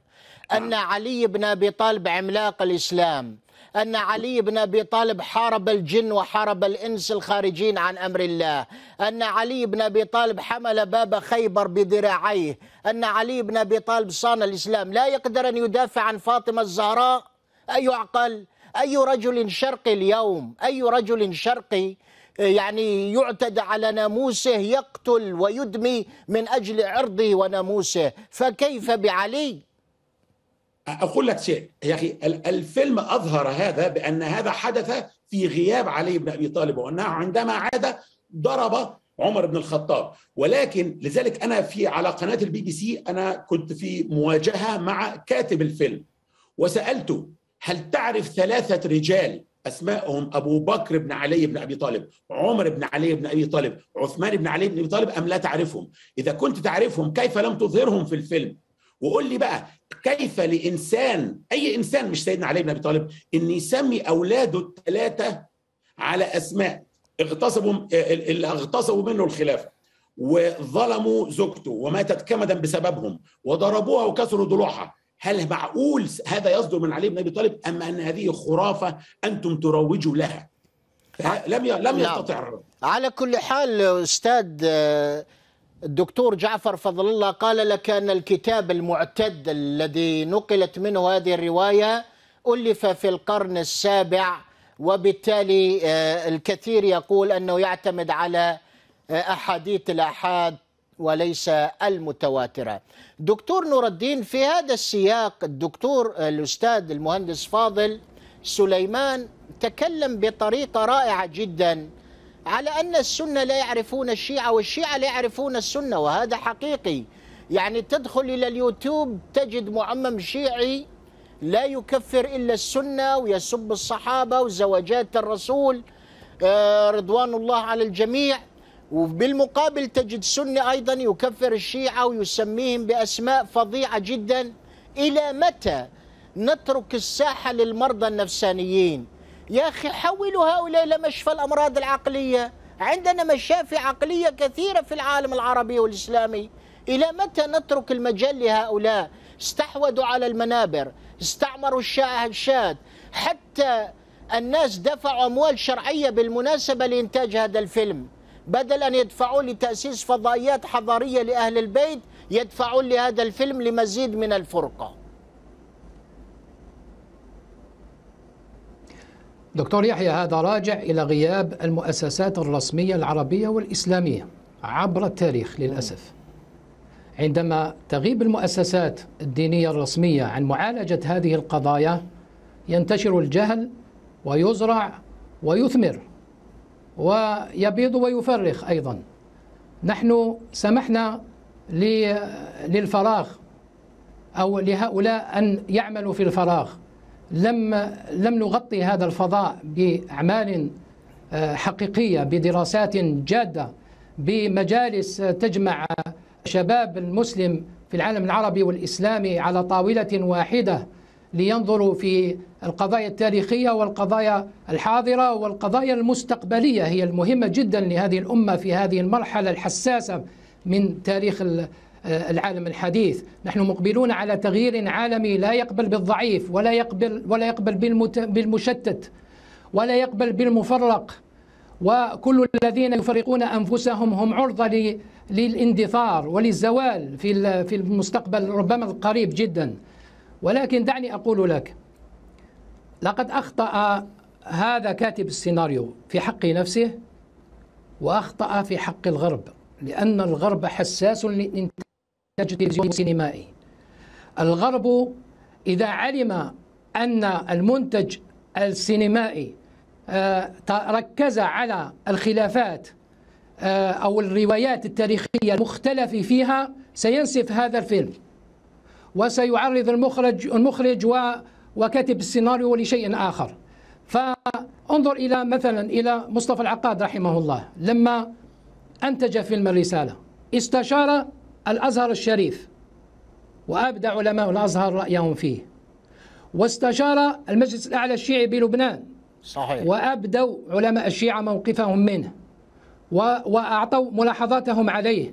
A: نعم. ان علي بن ابي طالب عملاق الاسلام أن علي بن أبي طالب حارب الجن وحارب الإنس الخارجين عن أمر الله أن علي بن أبي طالب حمل باب خيبر بذراعيه أن علي بن أبي طالب صان الإسلام لا يقدر أن يدافع عن فاطمة الزهراء أي عقل أي رجل شرقي اليوم أي رجل شرقي يعني يعتدى على ناموسه يقتل ويدمي من أجل عرضه وناموسه
C: فكيف بعلي اقول لك شيء يا اخي الفيلم اظهر هذا بان هذا حدث في غياب علي بن ابي طالب وانه عندما عاد ضرب عمر بن الخطاب ولكن لذلك انا في على قناه البي بي سي انا كنت في مواجهه مع كاتب الفيلم وسالته هل تعرف ثلاثه رجال اسمائهم ابو بكر بن علي بن ابي طالب، عمر بن علي بن ابي طالب، عثمان بن علي بن ابي طالب ام لا تعرفهم؟ اذا كنت تعرفهم كيف لم تظهرهم في الفيلم؟ وقول لي بقى كيف لانسان اي انسان مش سيدنا علي بن ابي طالب ان يسمي اولاده الثلاثه على اسماء اغتصبوا اللي اغتصبوا منه الخلافه وظلموا زوجته وماتت كمدا بسببهم وضربوها وكسروا ضلوعها هل معقول هذا يصدر من علي بن ابي طالب ام ان هذه خرافه انتم تروجوا لها لم لم نعم. يستطع
A: على كل حال استاذ آه، الدكتور جعفر فضل الله قال لك أن الكتاب المعتد الذي نقلت منه هذه الرواية ألف في القرن السابع وبالتالي آه، الكثير يقول أنه يعتمد على آه، أحاديث الأحاد وليس المتواترة دكتور نور الدين في هذا السياق الدكتور آه، الأستاذ المهندس فاضل سليمان تكلم بطريقة رائعة جدا على أن السنة لا يعرفون الشيعة والشيعة لا يعرفون السنة وهذا حقيقي يعني تدخل إلى اليوتيوب تجد معمم شيعي لا يكفر إلا السنة ويسب الصحابة وزواجات الرسول آه، رضوان الله على الجميع وبالمقابل تجد سني أيضا يكفر الشيعة ويسميهم بأسماء فظيعة جدا إلى متى نترك الساحة للمرضى النفسانيين يا أخي حولوا هؤلاء إلى مشفى الأمراض العقلية عندنا مشافي عقلية كثيرة في العالم العربي والإسلامي إلى متى نترك المجال لهؤلاء استحوذوا على المنابر استعمروا الشاهد حتى الناس دفعوا أموال شرعية بالمناسبة لإنتاج هذا الفيلم بدل أن يدفعوا لتأسيس فضائيات حضارية لأهل البيت يدفعون لهذا الفيلم لمزيد من الفرقة
D: دكتور يحيى هذا راجع إلى غياب المؤسسات الرسمية العربية والإسلامية عبر التاريخ للأسف عندما تغيب المؤسسات الدينية الرسمية عن معالجة هذه القضايا ينتشر الجهل ويزرع ويثمر ويبيض ويفرخ أيضا نحن سمحنا للفراغ أو لهؤلاء أن يعملوا في الفراغ لما لم نغطي هذا الفضاء باعمال آه، حقيقيه بدراسات جاده بمجالس تجمع شباب المسلم في العالم العربي والاسلامي على طاوله واحده لينظروا في القضايا التاريخيه والقضايا الحاضره والقضايا المستقبليه هي المهمه جدا لهذه الامه في هذه المرحله الحساسه من تاريخ آه، العالم الحديث نحن مقبلون على تغيير عالمي لا يقبل بالضعيف ولا يقبل ولا يقبل بالمشتت ولا يقبل بالمفرق وكل الذين يفرقون انفسهم هم عرضه للاندثار وللزوال في في المستقبل ربما القريب جدا ولكن دعني اقول لك لقد اخطا هذا كاتب السيناريو في حق نفسه واخطا في حق الغرب لأن الغرب حساس للانتقاد إنتاج تلفزيوني سينمائي الغرب إذا علم أن المنتج السينمائي آه، ركز على الخلافات آه، أو الروايات التاريخية المختلف فيها سينسف هذا الفيلم وسيعرض المخرج المخرج وكاتب السيناريو لشيء آخر فانظر إلى مثلا إلى مصطفى العقاد رحمه الله لما أنتج فيلم الرسالة استشار الأزهر الشريف وأبدع علماء الأزهر رأيهم فيه واستشار المجلس الأعلى الشيعي بلبنان صحيح وأبدوا علماء الشيعة موقفهم منه وأعطوا ملاحظاتهم عليه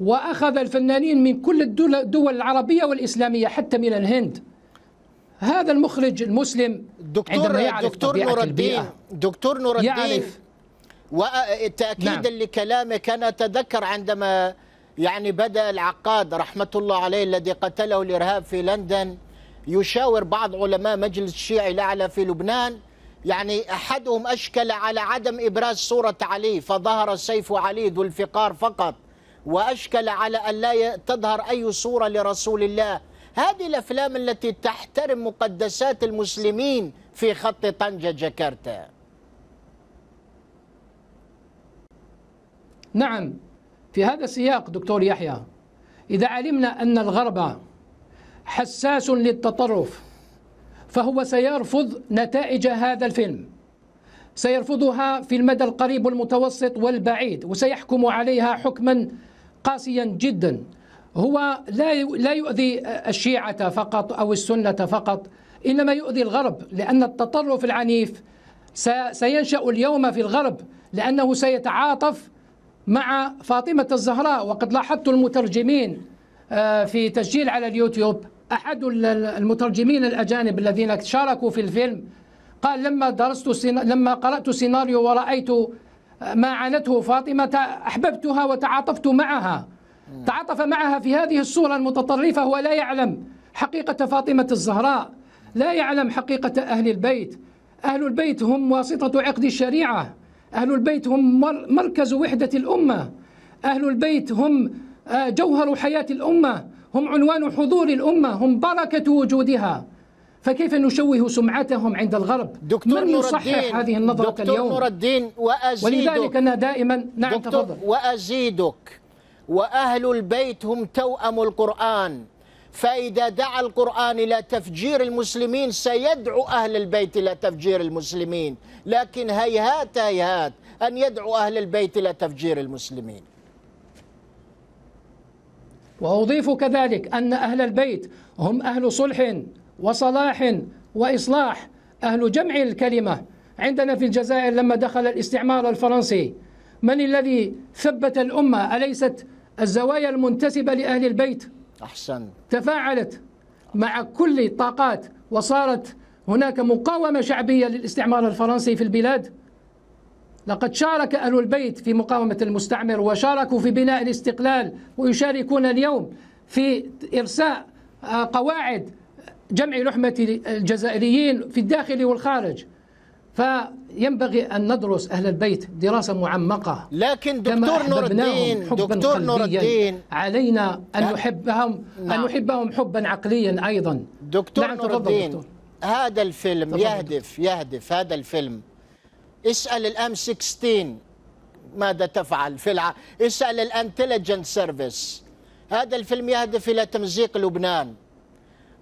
D: وأخذ الفنانين من كل الدول العربية والإسلامية حتى من الهند هذا المخرج المسلم
A: دكتور عندما يعرف دكتور نور الدين دكتور نور الدين يعرف وتأكيدا نعم. لكلامك أنا أتذكر عندما يعني بدأ العقاد رحمة الله عليه الذي قتله الإرهاب في لندن يشاور بعض علماء مجلس الشيعي الأعلى في لبنان يعني أحدهم أشكل على عدم إبراز صورة علي فظهر سيف علي ذو الفقار فقط وأشكل على أن لا تظهر أي صورة لرسول الله هذه الأفلام التي تحترم مقدسات المسلمين في خط طنجة جاكرتا
D: نعم في هذا السياق دكتور يحيى إذا علمنا أن الغرب حساس للتطرف فهو سيرفض نتائج هذا الفيلم سيرفضها في المدى القريب والمتوسط والبعيد وسيحكم عليها حكما قاسيا جدا هو لا لا يؤذي الشيعة فقط أو السنة فقط إنما يؤذي الغرب لأن التطرف العنيف سينشأ اليوم في الغرب لأنه سيتعاطف مع فاطمة الزهراء وقد لاحظت المترجمين آه، في تسجيل على اليوتيوب أحد المترجمين الأجانب الذين شاركوا في الفيلم قال لما درست لما قرأت سيناريو ورأيت آه، ما عانته فاطمة أحببتها وتعاطفت معها تعاطف معها في هذه الصورة المتطرفة هو لا يعلم حقيقة فاطمة الزهراء لا يعلم حقيقة أهل البيت أهل البيت هم واسطة عقد الشريعة أهل البيت هم مركز وحدة الأمة أهل البيت هم آه، جوهر حياة الأمة هم عنوان حضور الأمة هم بركة وجودها فكيف نشوه سمعتهم
A: عند الغرب دكتور من يصحح هذه النظرة دكتور اليوم نور الدين وأزيدك ولذلك أنا دائما نعم دكتور تفضل وأزيدك وأهل البيت هم توأم القرآن فإذا دعا القرآن إلى تفجير المسلمين سيدعو أهل البيت إلى تفجير المسلمين لكن هيهات هيهات أن يدعو أهل البيت إلى تفجير المسلمين
D: وأضيف كذلك أن أهل البيت هم أهل صلح وصلاح وإصلاح أهل جمع الكلمة عندنا في الجزائر لما دخل الاستعمار الفرنسي من الذي ثبت الأمة أليست الزوايا المنتسبة لأهل البيت أحسن تفاعلت مع كل طاقات وصارت هناك مقاومة شعبية للاستعمار الفرنسي في البلاد لقد شارك أهل البيت في مقاومة المستعمر وشاركوا في بناء الاستقلال ويشاركون اليوم في إرساء آه، قواعد جمع لحمة الجزائريين في الداخل والخارج فينبغي أن ندرس أهل البيت دراسة معمقة لكن دكتور نور الدين دكتور نور الدين علينا أن نحبهم نعم. أن نحبهم حبا عقليا أيضا
A: دكتور نعم نور الدين هذا الفيلم يهدف يهدف هذا الفيلم اسأل الأم 16 ماذا تفعل في الع... اسأل الانتليجنت سيرفيس هذا الفيلم يهدف إلى تمزيق لبنان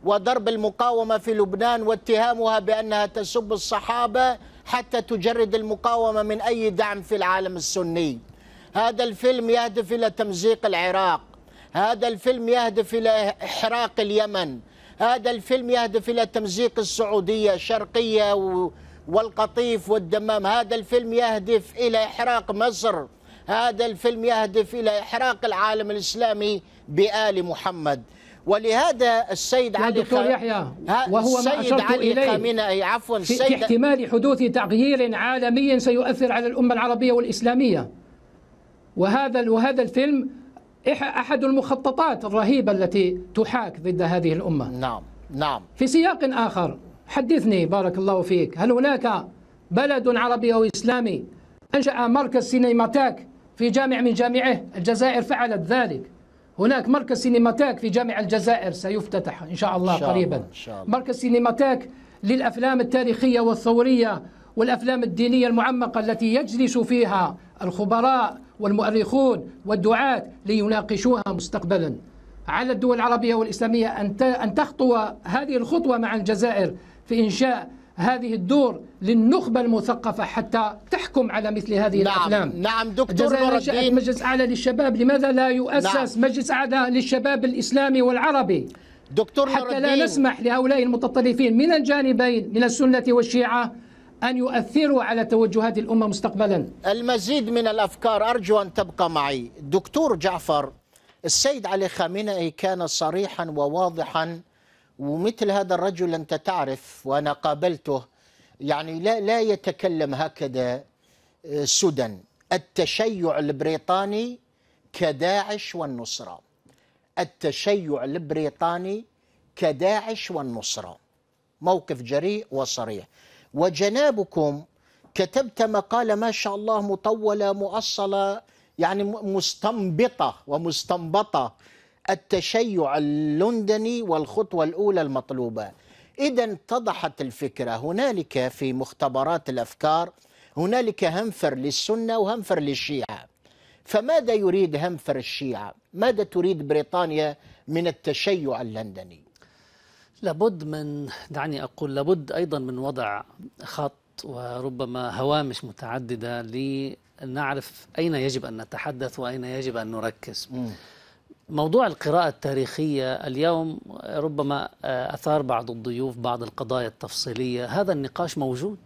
A: وضرب المقاومة في لبنان واتهامها بأنها تسب الصحابة حتى تجرد المقاومة من أي دعم في العالم السني هذا الفيلم يهدف إلى تمزيق العراق هذا الفيلم يهدف إلى إحراق اليمن هذا الفيلم يهدف إلى تمزيق السعودية شرقية والقطيف والدمام هذا الفيلم يهدف إلى إحراق مصر هذا الفيلم يهدف إلى إحراق العالم الإسلامي بآل محمد ولهذا السيد علي دكتور خ... يحيى وهو السيد ما علي إليه خامنئي عفوا السيد في احتمال
D: حدوث تغيير عالمي سيؤثر على الأمة العربية والإسلامية وهذا وهذا الفيلم أحد المخططات الرهيبة التي تحاك ضد هذه الأمة نعم نعم في سياق آخر حدثني بارك الله فيك هل هناك بلد عربي أو إسلامي أنشأ مركز سينيماتاك في جامع من جامعه الجزائر فعلت ذلك هناك مركز سينماتاك في جامع الجزائر سيفتتح إن شاء الله إن شاء قريبا الله. إن شاء الله. مركز سينماتاك للأفلام التاريخية والثورية والأفلام الدينية المعمقة التي يجلس فيها الخبراء والمؤرخون والدعاة ليناقشوها مستقبلا على الدول العربية والإسلامية أن تخطو هذه الخطوة مع الجزائر في إنشاء هذه الدور للنخبة المثقفة حتى تحكم على مثل هذه نعم الأفلام نعم دكتور نور الدين مجلس أعلى للشباب لماذا لا يؤسس نعم مجلس أعلى للشباب الإسلامي والعربي دكتور حتى لا نسمح لهؤلاء المتطرفين من الجانبين من السنة
A: والشيعة أن يؤثروا على توجهات الأمة مستقبلا المزيد من الأفكار أرجو أن تبقى معي دكتور جعفر السيد علي خامنئي كان صريحا وواضحا ومثل هذا الرجل أنت تعرف وأنا قابلته يعني لا, لا يتكلم هكذا آه، سدى التشيع البريطاني كداعش والنصرة التشيع البريطاني كداعش والنصرة موقف جريء وصريح وجنابكم كتبت مقالة ما شاء الله مطولة مؤصلة يعني مستنبطة ومستنبطة التشيع اللندني والخطوة الأولى المطلوبة إذا اتضحت الفكرة هنالك في مختبرات الأفكار هنالك همفر للسنة وهنفر للشيعة فماذا يريد همفر الشيعة ماذا تريد بريطانيا من التشيع اللندني لابد من دعني أقول لابد أيضا من وضع
B: خط وربما هوامش متعددة لنعرف أين يجب أن نتحدث وأين يجب أن نركز م. موضوع القراءة التاريخية اليوم ربما آه، أثار بعض الضيوف بعض القضايا التفصيلية هذا النقاش موجود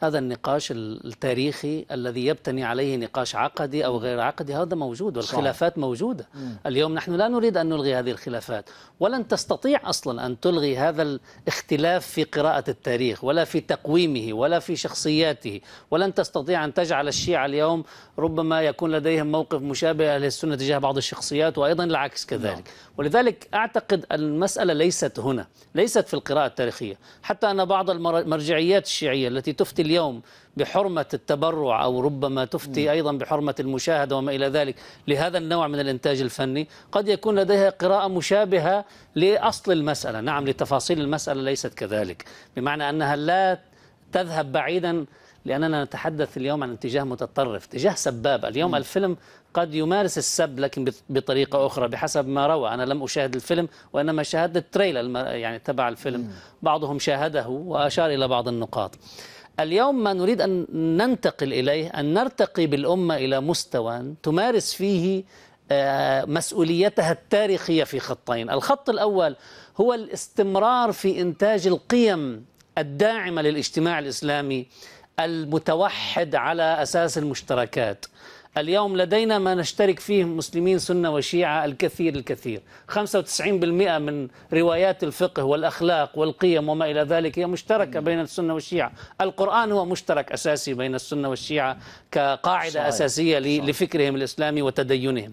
B: هذا النقاش التاريخي الذي يبتني عليه نقاش عقدي أو غير عقدي هذا موجود والخلافات موجودة اليوم نحن لا نريد أن نلغي هذه الخلافات ولن تستطيع أصلا أن تلغي هذا الاختلاف في قراءة التاريخ ولا في تقويمه ولا في شخصياته ولن تستطيع أن تجعل الشيعة اليوم ربما يكون لديهم موقف مشابه للسنة تجاه بعض الشخصيات وأيضا العكس كذلك نعم. ولذلك أعتقد المسألة ليست هنا ليست في القراءة التاريخية حتى أن بعض المرجعيات الشيعية التي تفتي اليوم بحرمة التبرع أو ربما تفتي أيضا بحرمة المشاهدة وما إلى ذلك لهذا النوع من الإنتاج الفني قد يكون لديها قراءة مشابهة لأصل المسألة نعم لتفاصيل المسألة ليست كذلك بمعنى أنها لا تذهب بعيدا لأننا نتحدث اليوم عن اتجاه متطرف اتجاه سباب اليوم م. الفيلم قد يمارس السب لكن بطريقة أخرى بحسب ما روى أنا لم أشاهد الفيلم وإنما شاهدت التريلر يعني تبع الفيلم م. بعضهم شاهده وأشار إلى بعض النقاط اليوم ما نريد أن ننتقل إليه أن نرتقي بالأمة إلى مستوى تمارس فيه آه، مسؤوليتها التاريخية في خطين الخط الأول هو الاستمرار في إنتاج القيم الداعمة للاجتماع الإسلامي المتوحد على أساس المشتركات اليوم لدينا ما نشترك فيه مسلمين سنة وشيعة الكثير الكثير 95% من روايات الفقه والأخلاق والقيم وما إلى ذلك هي مشتركة بين السنة والشيعة القرآن هو مشترك أساسي بين السنة والشيعة كقاعدة صحيح. أساسية صحيح. لفكرهم الإسلامي وتدينهم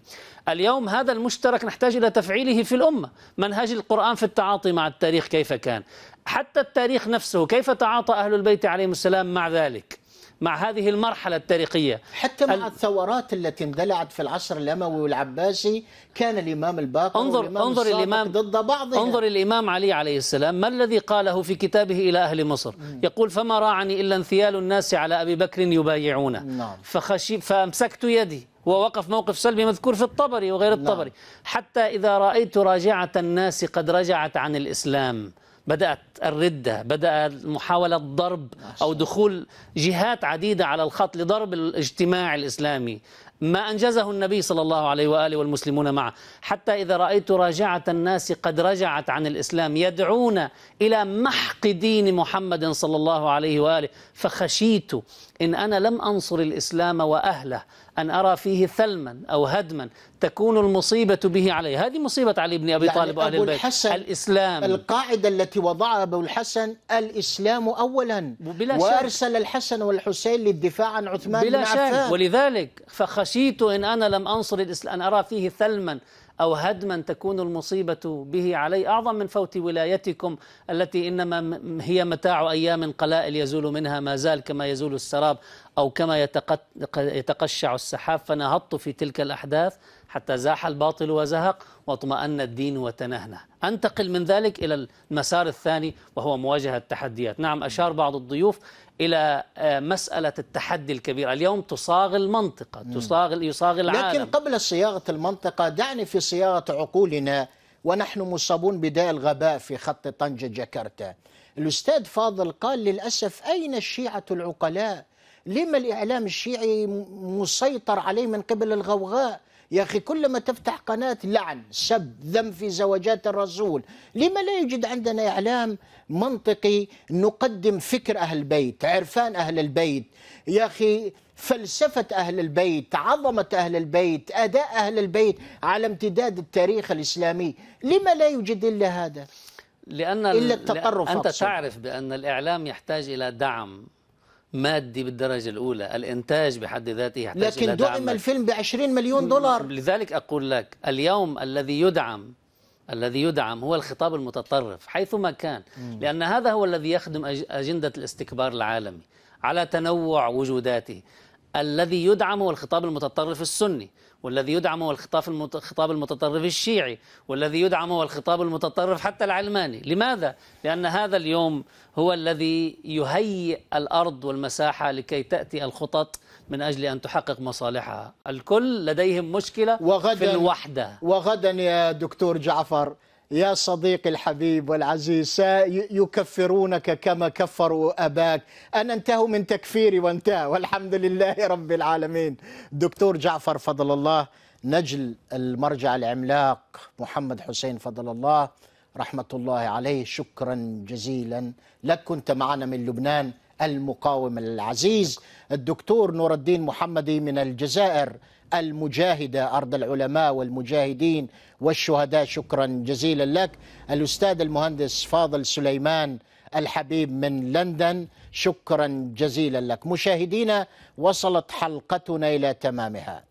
B: اليوم هذا المشترك نحتاج إلى تفعيله في الأمة منهج القرآن في التعاطي مع التاريخ كيف كان حتى التاريخ نفسه كيف تعاطى أهل البيت
A: عليهم السلام مع ذلك
B: مع هذه المرحلة التاريخية
A: حتى مع الثورات التي اندلعت في العصر الأموي والعباسي كان الإمام الباقر انظر والإمام انظر الإمام ضد بعضها انظر
B: الإمام علي عليه السلام ما الذي قاله في كتابه إلى أهل مصر مم. يقول فما راعني إلا انثيال الناس على أبي بكر يبايعونه نعم. فخشي فأمسكت يدي ووقف موقف سلبي مذكور في الطبري وغير الطبري نعم. حتى إذا رأيت راجعة الناس قد رجعت عن الإسلام بدأت الردة بدأ محاولة ضرب أو دخول جهات عديدة على الخط لضرب الاجتماع الإسلامي ما أنجزه النبي صلى الله عليه وآله والمسلمون معه حتى إذا رأيت راجعة الناس قد رجعت عن الإسلام يدعون إلى محق دين محمد صلى الله عليه وآله فخشيت إن أنا لم أنصر الإسلام وأهله أن أرى فيه ثلما أو هدما تكون المصيبة به علي هذه مصيبة علي بن أبي يعني طالب وآل البيت الحسن
A: الإسلام القاعدة التي وضعها أبو الحسن الإسلام أولا بلا وأرسل شك. الحسن والحسين للدفاع عن عثمان بلا بن عفان
B: ولذلك فخشيت إن أنا لم أنصر الإسلام أن أرى فيه ثلما أو هدما تكون المصيبة به علي أعظم من فوت ولايتكم التي إنما هي متاع أيام قلائل يزول منها ما زال كما يزول السراب أو كما يتقشع السحاب فنهضت في تلك الأحداث حتى زاح الباطل وزهق واطمأن الدين وتنهنه أنتقل من ذلك إلى المسار الثاني وهو مواجهة التحديات نعم أشار بعض الضيوف إلى آه، مسألة التحدي الكبير اليوم تصاغ المنطقة تصاغ
A: يصاغ العالم لكن قبل صياغة المنطقة دعني في صياغة عقولنا ونحن مصابون بداء الغباء في خط طنجة جاكرتا الأستاذ فاضل قال للأسف أين الشيعة العقلاء لما الإعلام الشيعي مسيطر عليه من قبل الغوغاء يا أخي كل ما تفتح قناة لعن سب ذم في زواجات الرسول لما لا يوجد عندنا إعلام منطقي نقدم فكر أهل البيت عرفان أهل البيت يا أخي فلسفة أهل البيت عظمة أهل البيت أداء أهل البيت على امتداد التاريخ الإسلامي لما لا يوجد إلا هذا
B: لأن إلا التطرف أنت أقصد. تعرف بأن الإعلام يحتاج إلى دعم مادي بالدرجة الأولى الإنتاج بحد ذاته يحتاج لكن إلى دعم الفيلم
A: ب 20 مليون دولار
B: لذلك أقول لك اليوم الذي يدعم الذي يدعم هو الخطاب المتطرف حيثما كان لأن هذا هو الذي يخدم أجندة الاستكبار العالمي على تنوع وجوداته الذي يدعم هو الخطاب المتطرف السني والذي يدعم هو الخطاب الخطاب المتطرف الشيعي والذي يدعم هو الخطاب المتطرف حتى العلماني لماذا لان هذا اليوم هو الذي يهيئ الارض والمساحه لكي تاتي الخطط من اجل ان تحقق مصالحها الكل لديهم مشكله وغدا في الوحده
A: وغدا يا دكتور جعفر يا صديقي الحبيب والعزيز سيكفرونك كما كفروا أباك أنا انتهوا من تكفيري وانتهى والحمد لله رب العالمين دكتور جعفر فضل الله نجل المرجع العملاق محمد حسين فضل الله رحمة الله عليه شكرا جزيلا لك كنت معنا من لبنان المقاوم العزيز الدكتور نور الدين محمدي من الجزائر المجاهدة أرض العلماء والمجاهدين والشهداء شكرا جزيلا لك الأستاذ المهندس فاضل سليمان الحبيب من لندن شكرا جزيلا لك مشاهدينا وصلت حلقتنا إلى تمامها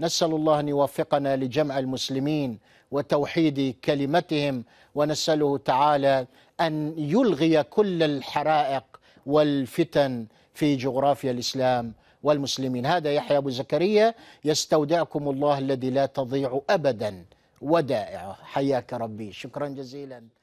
A: نسأل الله أن يوفقنا لجمع المسلمين وتوحيد كلمتهم ونسأله تعالى أن يلغي كل الحرائق والفتن في جغرافيا الإسلام والمسلمين هذا يحيى أبو زكريا يستودعكم الله الذي لا تضيع أبدا ودائعه حياك ربي شكرا جزيلا